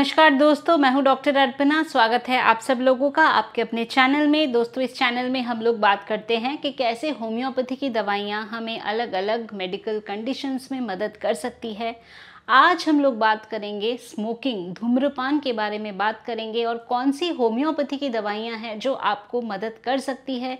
नमस्कार दोस्तों मैं हूं डॉक्टर अर्पणा स्वागत है आप सब लोगों का आपके अपने चैनल में दोस्तों इस चैनल में हम लोग बात करते हैं कि कैसे होम्योपैथी की दवाइयां हमें अलग अलग मेडिकल कंडीशंस में मदद कर सकती है आज हम लोग बात करेंगे स्मोकिंग धूम्रपान के बारे में बात करेंगे और कौन सी होम्योपैथी की दवाइयाँ हैं जो आपको मदद कर सकती है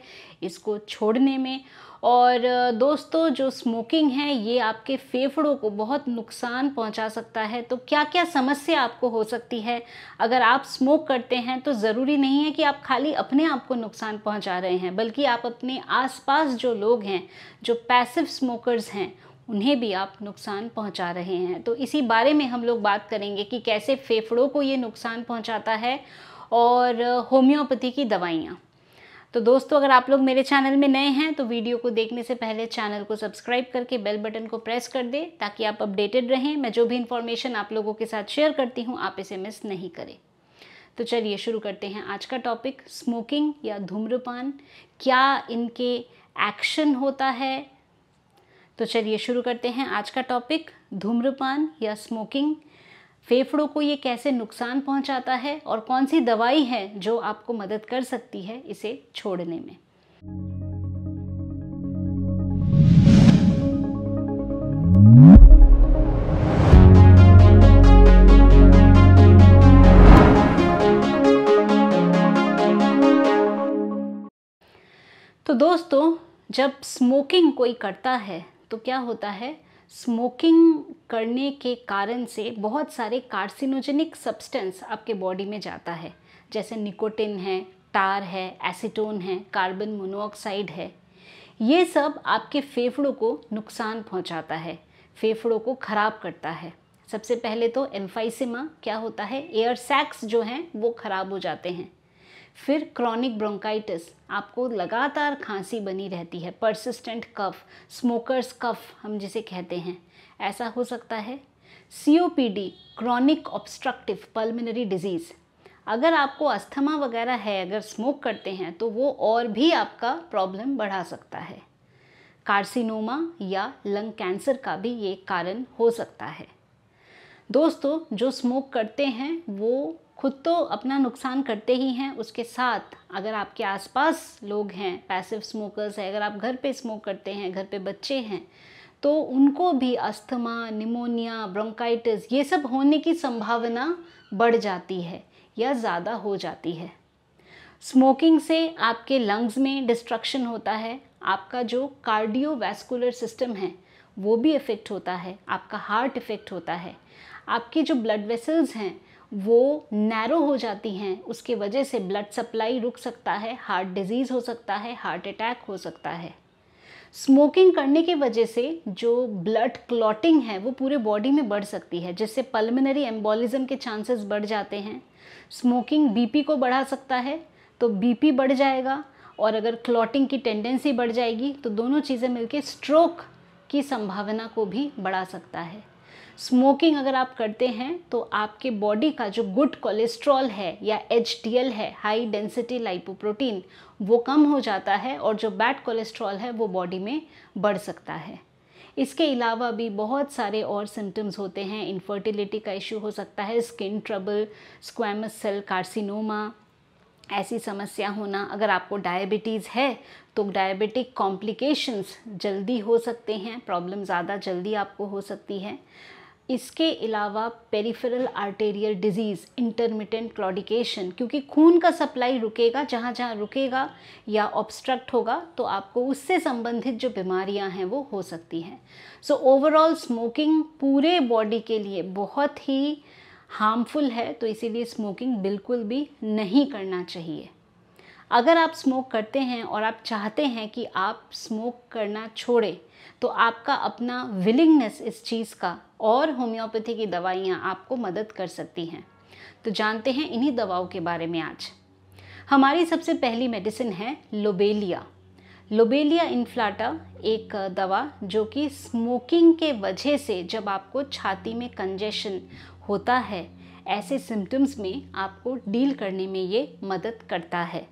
इसको छोड़ने में और दोस्तों जो स्मोकिंग है ये आपके फेफड़ों को बहुत नुकसान पहुंचा सकता है तो क्या क्या समस्या आपको हो सकती है अगर आप स्मोक करते हैं तो ज़रूरी नहीं है कि आप खाली अपने आप को नुकसान पहुंचा रहे हैं बल्कि आप अपने आसपास जो लोग हैं जो पैसिव स्मोकर्स हैं उन्हें भी आप नुकसान पहुंचा रहे हैं तो इसी बारे में हम लोग बात करेंगे कि कैसे फेफड़ों को ये नुकसान पहुंचाता है और होम्योपैथी की दवाइयाँ तो दोस्तों अगर आप लोग मेरे चैनल में नए हैं तो वीडियो को देखने से पहले चैनल को सब्सक्राइब करके बेल बटन को प्रेस कर दें ताकि आप अपडेटेड रहें मैं जो भी इन्फॉर्मेशन आप लोगों के साथ शेयर करती हूँ आप इसे मिस नहीं करें तो चलिए शुरू करते हैं आज का टॉपिक स्मोकिंग या धूम्रपान क्या इनके एक्शन होता है तो चलिए शुरू करते हैं आज का टॉपिक धूम्रपान या स्मोकिंग फेफड़ों को ये कैसे नुकसान पहुंचाता है और कौन सी दवाई है जो आपको मदद कर सकती है इसे छोड़ने में तो दोस्तों जब स्मोकिंग कोई करता है तो क्या होता है स्मोकिंग करने के कारण से बहुत सारे कार्सिनोजेनिक सब्सटेंस आपके बॉडी में जाता है जैसे निकोटिन है टार है एसीटोन है कार्बन मोनोऑक्साइड है ये सब आपके फेफड़ों को नुकसान पहुंचाता है फेफड़ों को ख़राब करता है सबसे पहले तो एम्फाइसिमा क्या होता है एयर सैक्स जो हैं वो ख़राब हो जाते हैं फिर क्रॉनिक ब्रोंकाइटिस आपको लगातार खांसी बनी रहती है परसिस्टेंट कफ स्मोकर्स कफ हम जिसे कहते हैं ऐसा हो सकता है C O P D chronic obstructive pulmonary disease अगर आपको अस्थमा वगैरह है अगर स्मोक करते हैं तो वो और भी आपका प्रॉब्लम बढ़ा सकता है कार्सिनोमा या लंग कैंसर का भी ये कारण हो सकता है दोस्तों जो स्मोक करते हैं वो खुद तो अपना नुकसान करते ही हैं उसके साथ अगर आपके आसपास लोग हैं पैसिव स्मोकर्स हैं अगर आप घर पे स्मोक करते हैं घर पे बच्चे हैं तो उनको भी अस्थमा निमोनिया ब्रोंकाइटिस ये सब होने की संभावना बढ़ जाती है या ज़्यादा हो जाती है स्मोकिंग से आपके लंग्स में डिस्ट्रक्शन होता है आपका जो कार्डियोवैस्कुलर सिस्टम है वो भी इफ़ेक्ट होता है आपका हार्ट इफ़ेक्ट होता है आपकी जो ब्लड वेसल्स हैं वो नैरो हो जाती हैं उसके वजह से ब्लड सप्लाई रुक सकता है हार्ट डिजीज़ हो सकता है हार्ट अटैक हो सकता है स्मोकिंग करने की वजह से जो ब्लड क्लॉटिंग है वो पूरे बॉडी में बढ़ सकती है जिससे पल्मोनरी एम्बोलिज्म के चांसेस बढ़ जाते हैं स्मोकिंग बीपी को बढ़ा सकता है तो बीपी बढ़ जाएगा और अगर क्लॉटिंग की टेंडेंसी बढ़ जाएगी तो दोनों चीज़ें मिलकर स्ट्रोक की संभावना को भी बढ़ा सकता है स्मोकिंग अगर आप करते हैं तो आपके बॉडी का जो गुड कोलेस्ट्रॉल है या एच है हाई डेंसिटी लाइपोप्रोटीन वो कम हो जाता है और जो बैड कोलेस्ट्रॉल है वो बॉडी में बढ़ सकता है इसके अलावा भी बहुत सारे और सिम्टम्स होते हैं इनफर्टिलिटी का इशू हो सकता है skin trouble squamous cell carcinoma ऐसी समस्या होना अगर आपको डायबिटीज़ है तो डायबिटिक कॉम्प्लिकेशंस जल्दी हो सकते हैं प्रॉब्लम ज़्यादा जल्दी आपको हो सकती है इसके अलावा peripheral arterial disease intermittent claudication क्योंकि खून का सप्लाई रुकेगा जहाँ जहाँ रुकेगा या ऑब्स्ट्रक्ट होगा तो आपको उससे संबंधित जो बीमारियाँ हैं वो हो सकती हैं सो ओवरऑल स्मोकिंग पूरे बॉडी के लिए बहुत ही हार्मफुल है तो इसीलिए स्मोकिंग बिल्कुल भी नहीं करना चाहिए अगर आप स्मोक करते हैं और आप चाहते हैं कि आप स्मोक करना छोड़ें तो आपका अपना विलिंगनेस इस चीज़ का और होम्योपैथी की दवाइयाँ आपको मदद कर सकती हैं तो जानते हैं इन्हीं दवाओं के बारे में आज हमारी सबसे पहली मेडिसिन है लोबेलिया लोबेलिया इन्फ्लाटा एक दवा जो कि स्मोकिंग के वजह से जब आपको छाती में कंजेशन होता है ऐसे सिम्टम्स में आपको डील करने में ये मदद करता है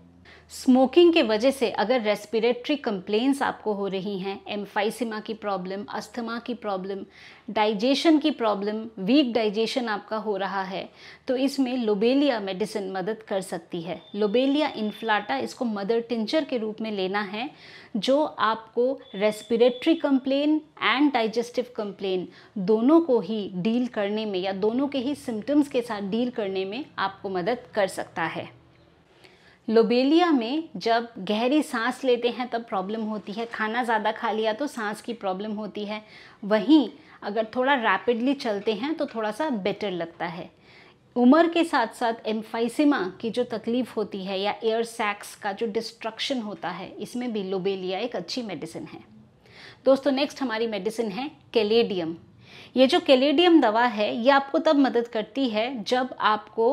स्मोकिंग के वजह से अगर रेस्पिरेटरी कंप्लेंस आपको हो रही हैं एम्फाइसिमा की प्रॉब्लम अस्थमा की प्रॉब्लम डाइजेशन की प्रॉब्लम वीक डाइजेशन आपका हो रहा है तो इसमें लोबेलिया मेडिसिन मदद कर सकती है लोबेलिया इन्फ्लाटा इसको मदर टिंचर के रूप में लेना है जो आपको respiratory complaint and digestive complaint दोनों को ही डील करने में या दोनों के ही सिम्टम्स के साथ डील करने में आपको मदद कर सकता है लोबेलिया में जब गहरी सांस लेते हैं तब प्रॉब्लम होती है खाना ज़्यादा खा लिया तो सांस की प्रॉब्लम होती है वहीं अगर थोड़ा रैपिडली चलते हैं तो थोड़ा सा बेटर लगता है उम्र के साथ साथ एम्फाइसिमा की जो तकलीफ़ होती है या एयर सैक्स का जो डिस्ट्रक्शन होता है इसमें भी लोबेलिया एक अच्छी मेडिसिन है दोस्तों नेक्स्ट हमारी मेडिसिन है कैलेडियम ये जो कैलेडियम दवा है ये आपको तब मदद करती है जब आपको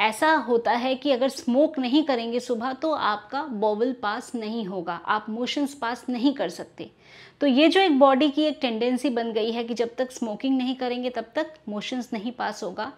ऐसा होता है कि अगर स्मोक नहीं करेंगे सुबह तो आपका बॉबल पास नहीं होगा आप मोशंस पास नहीं कर सकते तो ये जो एक बॉडी की एक टेंडेंसी बन गई है कि जब तक स्मोकिंग नहीं करेंगे तब तक मोशंस नहीं पास होगा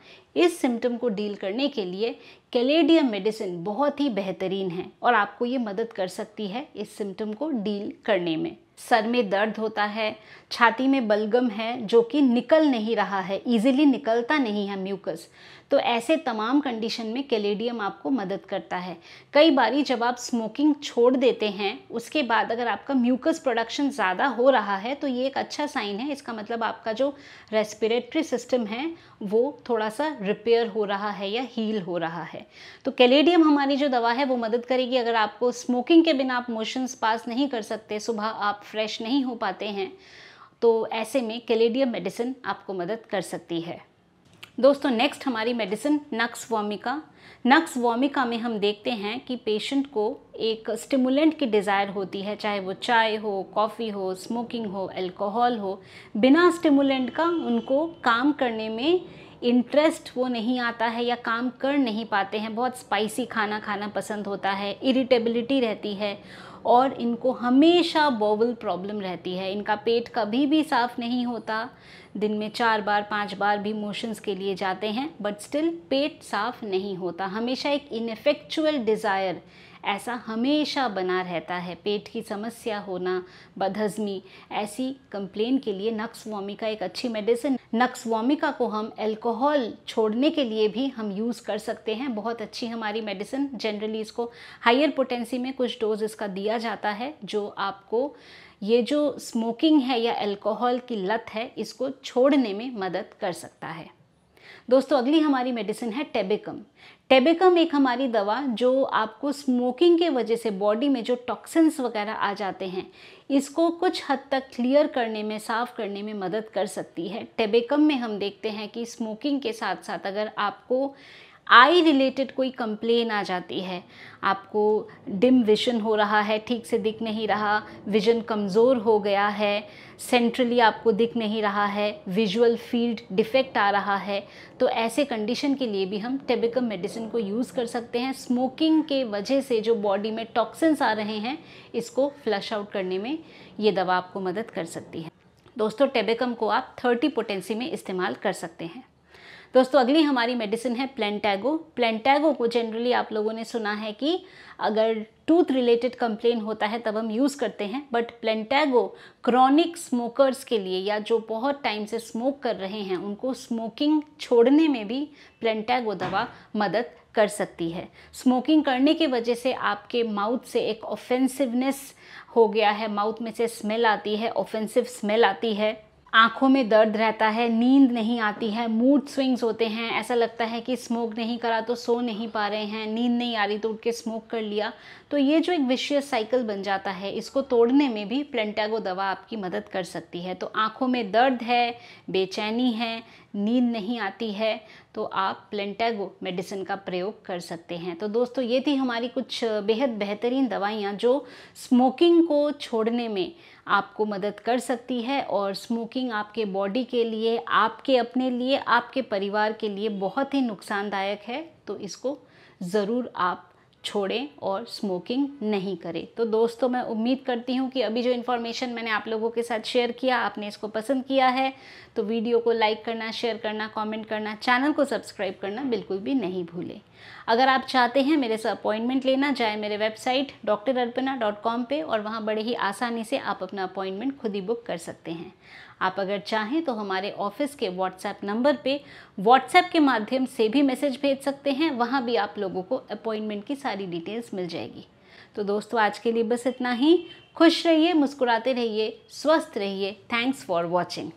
इस सिम्टम को डील करने के लिए कैलेडियम मेडिसिन बहुत ही बेहतरीन है और आपको ये मदद कर सकती है इस सिम्टम को डील करने में सर में दर्द होता है छाती में बलगम है जो कि निकल नहीं रहा है इजीली निकलता नहीं है म्यूकस तो ऐसे तमाम कंडीशन में कैलेडियम आपको मदद करता है कई बारी जब आप स्मोकिंग छोड़ देते हैं उसके बाद अगर आपका म्यूकस प्रोडक्शन ज़्यादा हो रहा है तो ये एक अच्छा साइन है इसका मतलब आपका जो रेस्पिरेटरी सिस्टम है वो थोड़ा सा रिपेयर हो रहा है या हील हो रहा है तो कैलेडियम हमारी जो दवा है वो मदद करेगी अगर आपको स्मोकिंग के बिना आप मोशंस पास नहीं कर सकते सुबह आप फ्रेश नहीं हो पाते हैं तो ऐसे में कैलेडियम मेडिसिन आपको मदद कर सकती है दोस्तों नेक्स्ट हमारी मेडिसिन नक्स वॉमिका नक्स वॉमिका में हम देखते हैं कि पेशेंट को एक स्टिमुलेंट की डिज़ायर होती है चाहे वो चाय हो कॉफ़ी हो स्मोकिंग हो अल्कोहल हो बिना स्टिमुलेंट का उनको काम करने में इंटरेस्ट वो नहीं आता है या काम कर नहीं पाते हैं बहुत स्पाइसी खाना खाना पसंद होता है इरिटेबिलिटी रहती है और इनको हमेशा बॉबल प्रॉब्लम रहती है इनका पेट कभी भी साफ़ नहीं होता दिन में चार बार पांच बार भी मोशंस के लिए जाते हैं बट स्टिल पेट साफ़ नहीं होता हमेशा एक इनफेक्चुअल डिज़ायर ऐसा हमेशा बना रहता है पेट की समस्या होना बदहजमी ऐसी कंप्लेन के लिए नक्स वॉमिका एक अच्छी मेडिसिन नक्स वॉमिका को हम एल्कोहल छोड़ने के लिए भी हम यूज़ कर सकते हैं बहुत अच्छी हमारी मेडिसिन जनरली इसको हायर पोटेंसी में कुछ डोज इसका दिया जाता है जो आपको ये जो स्मोकिंग है या अल्कोहल की लत है इसको छोड़ने में मदद कर सकता है दोस्तों अगली हमारी मेडिसिन है टेबिकम टेबेकम एक हमारी दवा जो आपको स्मोकिंग के वजह से बॉडी में जो टॉक्सिन्स वगैरह आ जाते हैं इसको कुछ हद तक क्लियर करने में साफ़ करने में मदद कर सकती है टेबेकम में हम देखते हैं कि स्मोकिंग के साथ साथ अगर आपको आई रिलेटेड कोई कंप्लेन आ जाती है आपको डिम विजन हो रहा है ठीक से दिख नहीं रहा विजन कमज़ोर हो गया है सेंट्रली आपको दिख नहीं रहा है विजुअल फील्ड डिफेक्ट आ रहा है तो ऐसे कंडीशन के लिए भी हम टेबिकम मेडिसिन को यूज़ कर सकते हैं स्मोकिंग के वजह से जो बॉडी में टॉक्सिन्स आ रहे हैं इसको फ्लश आउट करने में ये दवा आपको मदद कर सकती है दोस्तों टेबेकम को आप 30 पोटेंसी में इस्तेमाल कर सकते हैं दोस्तों अगली हमारी मेडिसिन है प्लेंटैगो प्लेंटैगो को जनरली आप लोगों ने सुना है कि अगर टूथ रिलेटेड कंप्लेन होता है तब हम यूज़ करते हैं बट प्लेंटैगो क्रॉनिक स्मोकर्स के लिए या जो बहुत टाइम से स्मोक कर रहे हैं उनको स्मोकिंग छोड़ने में भी प्लेंटैगो दवा मदद कर सकती है स्मोकिंग करने की वजह से आपके माउथ से एक ऑफेंसिवनेस हो गया है माउथ में से स्मेल आती है ऑफेंसिव स्मेल आती है आँखों में दर्द रहता है नींद नहीं आती है मूड स्विंग्स होते हैं ऐसा लगता है कि स्मोक नहीं करा तो सो नहीं पा रहे हैं नींद नहीं आ रही तो उठ के स्मोक कर लिया तो ये जो एक विशेष साइकिल बन जाता है इसको तोड़ने में भी प्लेंटागो दवा आपकी मदद कर सकती है तो आँखों में दर्द है बेचैनी है नींद नहीं आती है तो आप प्लेंटागो मेडिसिन का प्रयोग कर सकते हैं तो दोस्तों ये थी हमारी कुछ बेहद बेहतरीन दवाइयाँ जो स्मोकिंग को छोड़ने में आपको मदद कर सकती है और स्मोकिंग आपके बॉडी के लिए आपके अपने लिए आपके परिवार के लिए बहुत ही नुकसानदायक है तो इसको ज़रूर आप छोड़ें और स्मोकिंग नहीं करें तो दोस्तों मैं उम्मीद करती हूँ कि अभी जो इन्फॉर्मेशन मैंने आप लोगों के साथ शेयर किया आपने इसको पसंद किया है तो वीडियो को लाइक करना शेयर करना कमेंट करना चैनल को सब्सक्राइब करना बिल्कुल भी नहीं भूलें अगर आप चाहते हैं मेरे से अपॉइंटमेंट लेना जाए मेरे website doctor Arpana dot com पर और वहाँ बड़े ही आसानी से आप अपना अपॉइंटमेंट खुद ही बुक कर सकते हैं आप अगर चाहें तो हमारे ऑफिस के व्हाट्सएप नंबर पे व्हाट्सएप के माध्यम से भी मैसेज भेज सकते हैं वहाँ भी आप लोगों को अपॉइंटमेंट की सारी डिटेल्स मिल जाएगी तो दोस्तों आज के लिए बस इतना ही खुश रहिए मुस्कुराते रहिए स्वस्थ रहिए थैंक्स फॉर वॉचिंग